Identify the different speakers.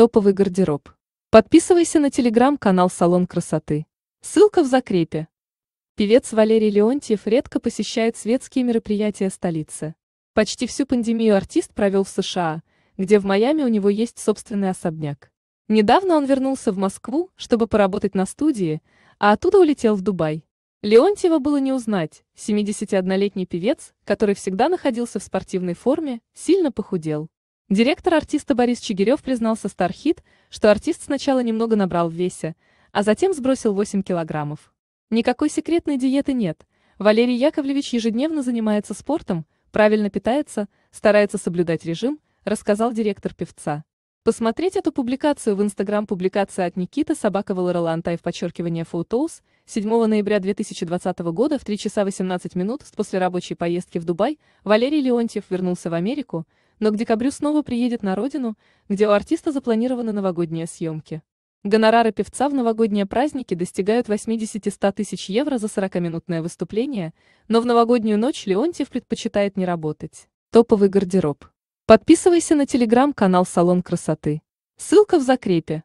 Speaker 1: Топовый гардероб. Подписывайся на телеграм-канал «Салон красоты». Ссылка в закрепе. Певец Валерий Леонтьев редко посещает светские мероприятия столицы. Почти всю пандемию артист провел в США, где в Майами у него есть собственный особняк. Недавно он вернулся в Москву, чтобы поработать на студии, а оттуда улетел в Дубай. Леонтьева было не узнать, 71-летний певец, который всегда находился в спортивной форме, сильно похудел. Директор артиста Борис Чигирев признался Стархит, что артист сначала немного набрал в весе, а затем сбросил 8 килограммов. Никакой секретной диеты нет. Валерий Яковлевич ежедневно занимается спортом, правильно питается, старается соблюдать режим, рассказал директор певца. Посмотреть эту публикацию в Инстаграм публикация от Никиты Собакова Лорелантай в подчеркивание Фоутоус 7 ноября 2020 года в 3 часа 18 минут с послерабочей поездки в Дубай Валерий Леонтьев вернулся в Америку, но к декабрю снова приедет на родину, где у артиста запланированы новогодние съемки. Гонорары певца в новогодние праздники достигают 80-100 тысяч евро за 40-минутное выступление, но в новогоднюю ночь Леонтьев предпочитает не работать. Топовый гардероб. Подписывайся на телеграм-канал «Салон красоты». Ссылка в закрепе.